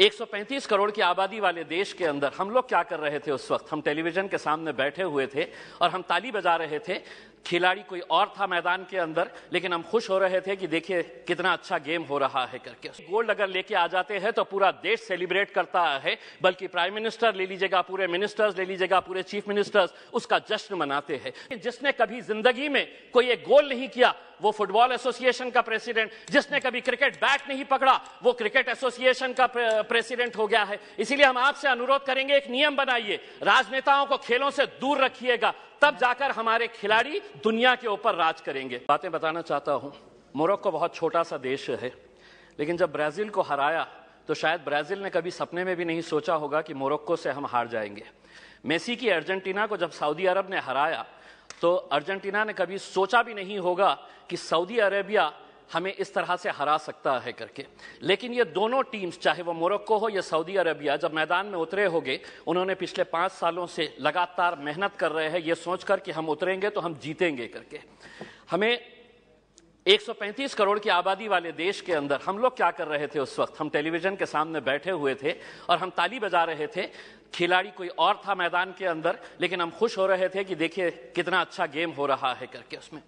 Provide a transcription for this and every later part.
135 करोड़ की आबादी वाले देश के अंदर हम लोग क्या कर रहे थे उस वक्त हम टेलीविजन के सामने बैठे हुए थे और हम ताली बजा रहे थे खिलाड़ी कोई और था मैदान के अंदर लेकिन हम खुश हो रहे थे कि देखिए कितना अच्छा गेम हो रहा है करके गोल्ड अगर लेके आ जाते हैं तो पूरा देश सेलिब्रेट करता है बल्कि प्राइम मिनिस्टर ले लीजिएगा पूरे मिनिस्टर्स ले लीजिएगा पूरे चीफ मिनिस्टर्स उसका जश्न मनाते हैं जिसने कभी जिंदगी में कोई एक गोल नहीं किया वो फुटबॉल एसोसिएशन का प्रेसिडेंट जिसने कभी क्रिकेट बैट नहीं पकड़ा वो क्रिकेट एसोसिएशन का प्रेसिडेंट हो गया है इसीलिए हम आपसे अनुरोध करेंगे एक नियम बनाइए राजनेताओं को खेलों से दूर रखिएगा तब जाकर हमारे खिलाड़ी दुनिया के ऊपर राज करेंगे बातें बताना चाहता हूँ मोरक्को बहुत छोटा सा देश है लेकिन जब ब्राज़ील को हराया तो शायद ब्राज़ील ने कभी सपने में भी नहीं सोचा होगा कि मोरक्को से हम हार जाएंगे मेसी की अर्जेंटीना को जब सऊदी अरब ने हराया तो अर्जेंटीना ने कभी सोचा भी नहीं होगा कि सऊदी अरेबिया हमें इस तरह से हरा सकता है करके लेकिन ये दोनों टीम्स चाहे वो मोरक्को हो या सऊदी अरबिया जब मैदान में उतरे होंगे उन्होंने पिछले पाँच सालों से लगातार मेहनत कर रहे हैं ये सोचकर कि हम उतरेंगे तो हम जीतेंगे करके हमें 135 करोड़ की आबादी वाले देश के अंदर हम लोग क्या कर रहे थे उस वक्त हम टेलीविजन के सामने बैठे हुए थे और हम ताली बजा रहे थे खिलाड़ी कोई और था मैदान के अंदर लेकिन हम खुश हो रहे थे कि देखिए कितना अच्छा गेम हो रहा है करके उसमें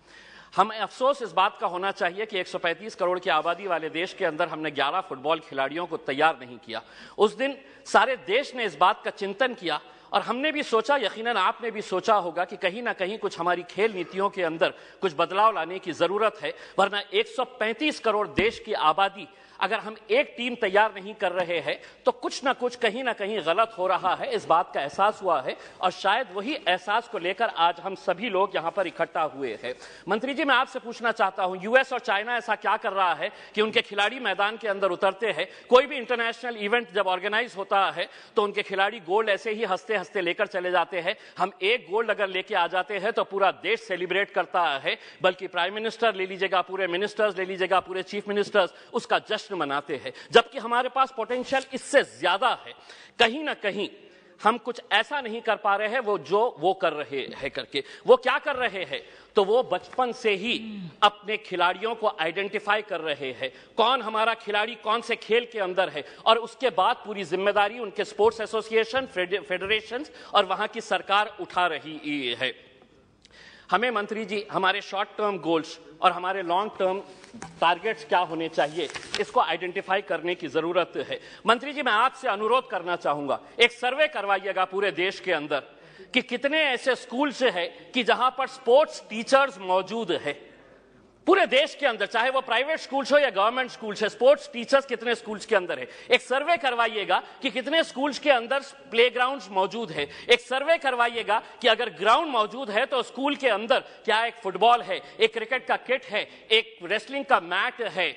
हमें अफसोस इस बात का होना चाहिए कि 135 करोड़ की आबादी वाले देश के अंदर हमने 11 फुटबॉल खिलाड़ियों को तैयार नहीं किया उस दिन सारे देश ने इस बात का चिंतन किया और हमने भी सोचा यकीनन आपने भी सोचा होगा कि कहीं ना कहीं कुछ हमारी खेल नीतियों के अंदर कुछ बदलाव लाने की ज़रूरत है वरना 135 करोड़ देश की आबादी अगर हम एक टीम तैयार नहीं कर रहे हैं तो कुछ ना कुछ कहीं ना कहीं गलत हो रहा है इस बात का एहसास हुआ है और शायद वही एहसास को लेकर आज हम सभी लोग यहाँ पर इकट्ठा हुए हैं मंत्री जी मैं आपसे पूछना चाहता हूं यूएस और चाइना ऐसा क्या कर रहा है कि उनके खिलाड़ी मैदान के अंदर उतरते हैं कोई भी इंटरनेशनल इवेंट जब ऑर्गेनाइज होता है तो उनके खिलाड़ी गोल्ड ऐसे ही हंसते हंसते लेकर चले जाते हैं हम एक गोल्ड अगर लेके आ जाते हैं तो पूरा देश सेलिब्रेट करता है बल्कि प्राइम मिनिस्टर ले लीजिएगा पूरे मिनिस्टर्स ले लीजिएगा पूरे चीफ मिनिस्टर्स उसका जश्न मनाते हैं जबकि हमारे पास पोटेंशियल इससे ज्यादा है कहीं ना कहीं हम कुछ ऐसा नहीं कर पा रहे हैं वो जो वो कर रहे हैं करके वो क्या कर रहे हैं तो वो बचपन से ही अपने खिलाड़ियों को आइडेंटिफाई कर रहे हैं कौन हमारा खिलाड़ी कौन से खेल के अंदर है और उसके बाद पूरी जिम्मेदारी उनके स्पोर्ट्स एसोसिएशन फेडरेशन और वहां की सरकार उठा रही है हमें मंत्री जी हमारे शॉर्ट टर्म गोल्स और हमारे लॉन्ग टर्म टारगेट्स क्या होने चाहिए इसको आइडेंटिफाई करने की जरूरत है मंत्री जी मैं आपसे अनुरोध करना चाहूंगा एक सर्वे करवाइएगा पूरे देश के अंदर कि कितने ऐसे स्कूल्स है कि जहां पर स्पोर्ट्स टीचर्स मौजूद है पूरे देश के अंदर चाहे वो प्राइवेट स्कूल्स हो या गवर्नमेंट स्कूल्स है स्पोर्ट्स टीचर्स कितने स्कूल्स के अंदर है एक सर्वे करवाइएगा कि कितने स्कूल्स के अंदर प्ले मौजूद है एक सर्वे करवाइएगा कि अगर ग्राउंड मौजूद है तो स्कूल के अंदर क्या एक फुटबॉल है एक क्रिकेट का किट है एक रेसलिंग का मैट है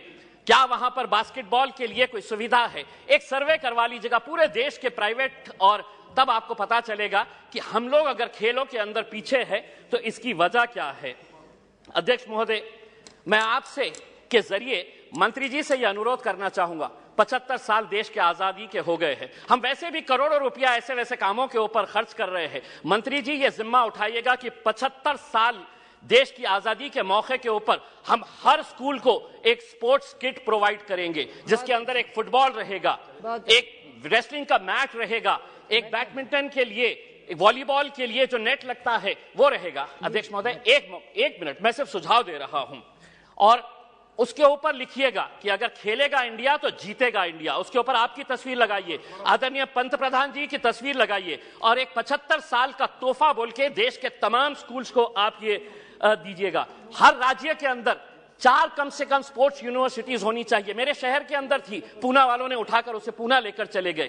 क्या वहां पर बास्केटबॉल के लिए कोई सुविधा है एक सर्वे करवा लीजिएगा पूरे देश के प्राइवेट और तब आपको पता चलेगा कि हम लोग अगर खेलों के अंदर पीछे है तो इसकी वजह क्या है अध्यक्ष महोदय मैं आपसे के जरिए मंत्री जी से यह अनुरोध करना चाहूंगा पचहत्तर साल देश के आजादी के हो गए हैं हम वैसे भी करोड़ों रुपया ऐसे वैसे कामों के ऊपर खर्च कर रहे हैं मंत्री जी ये जिम्मा उठाइएगा कि पचहत्तर साल देश की आजादी के मौके के ऊपर हम हर स्कूल को एक स्पोर्ट्स किट प्रोवाइड करेंगे जिसके अंदर एक फुटबॉल रहेगा एक रेसलिंग का मैट रहेगा एक बैडमिंटन के लिए वॉलीबॉल के लिए जो नेट लगता है वो रहेगा अध्यक्ष महोदय एक एक मिनट मैं सिर्फ सुझाव दे रहा हूं और उसके ऊपर लिखिएगा कि अगर खेलेगा इंडिया तो जीतेगा इंडिया उसके ऊपर आपकी तस्वीर लगाइए आदरणीय पंत प्रधान जी की तस्वीर लगाइए और एक पचहत्तर साल का तोहफा बोल के देश के तमाम स्कूल्स को आप ये दीजिएगा हर राज्य के अंदर चार कम से कम स्पोर्ट्स यूनिवर्सिटीज होनी चाहिए मेरे शहर के अंदर थी पूना वालों ने उठाकर उसे पूना लेकर चले गए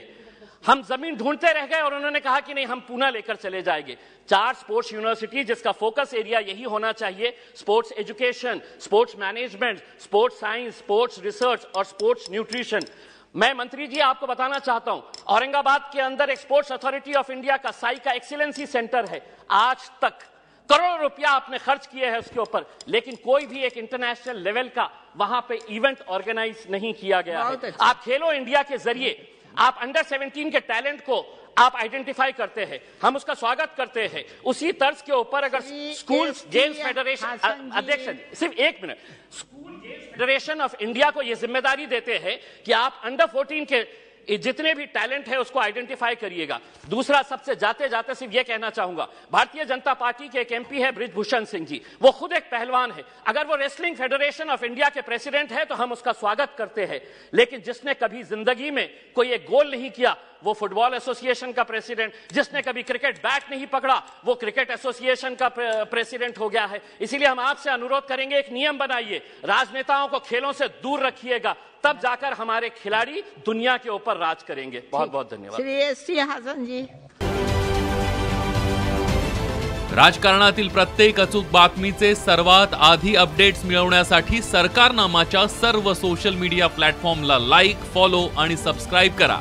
हम जमीन ढूंढते रह गए और उन्होंने कहा कि नहीं हम पूना लेकर चले जाएंगे चार स्पोर्ट्स यूनिवर्सिटी जिसका फोकस एरिया यही होना चाहिए sports education sports management sports science sports research और स्पोर्ट्स न्यूट्रिशन मैं मंत्री जी आपको बताना चाहता हूं औरंगाबाद के अंदर एक स्पोर्ट्स अथॉरिटी ऑफ इंडिया का साई का एक्सीलेंसी सेंटर है आज तक करोड़ रुपया आपने खर्च किए हैं उसके ऊपर लेकिन कोई भी एक इंटरनेशनल लेवल का वहां पे इवेंट ऑर्गेनाइज नहीं किया गया है। आप खेलो इंडिया के जरिए आप अंडर 17 के टैलेंट को आप आइडेंटिफाई करते हैं हम उसका स्वागत करते हैं उसी तर्ज के ऊपर अगर स्कूल गेम्स फेडरेशन अध्यक्ष सिर्फ एक minute school games federation of India को यह जिम्मेदारी देते हैं कि आप अंडर 14 के जितने भी टैलेंट है उसको आइडेंटिफाई करिएगा दूसरा सबसे जाते जाते सिर्फ यह कहना चाहूंगा भारतीय जनता पार्टी के एक एमपी है ब्रिजभूषण सिंह जी वो खुद एक पहलवान है अगर वो रेसलिंग फेडरेशन ऑफ इंडिया के प्रेसिडेंट है तो हम उसका स्वागत करते हैं लेकिन जिसने कभी जिंदगी में कोई एक गोल नहीं किया वो फुटबॉल एसोसिएशन का प्रेसिडेंट जिसने कभी क्रिकेट बैट नहीं पकड़ा वो क्रिकेट एसोसिएशन का प्रेसिडेंट हो गया है इसीलिए हम आपसे अनुरोध करेंगे एक नियम बनाइए राजनेताओं को खेलों से दूर रखिएगा तब जाकर हमारे खिलाड़ी दुनिया के ऊपर राज करेंगे बहुत बहुत धन्यवाद श्री जी राजकारणातील प्रत्येक अचूक बातमीचे सर्वात आधी अपडेट्स मिळवण्यासाठी सरकारनामाच्या सर्व सोशल मीडिया प्लॅटफॉर्मला लाईक फॉलो आणि सबस्क्राईब करा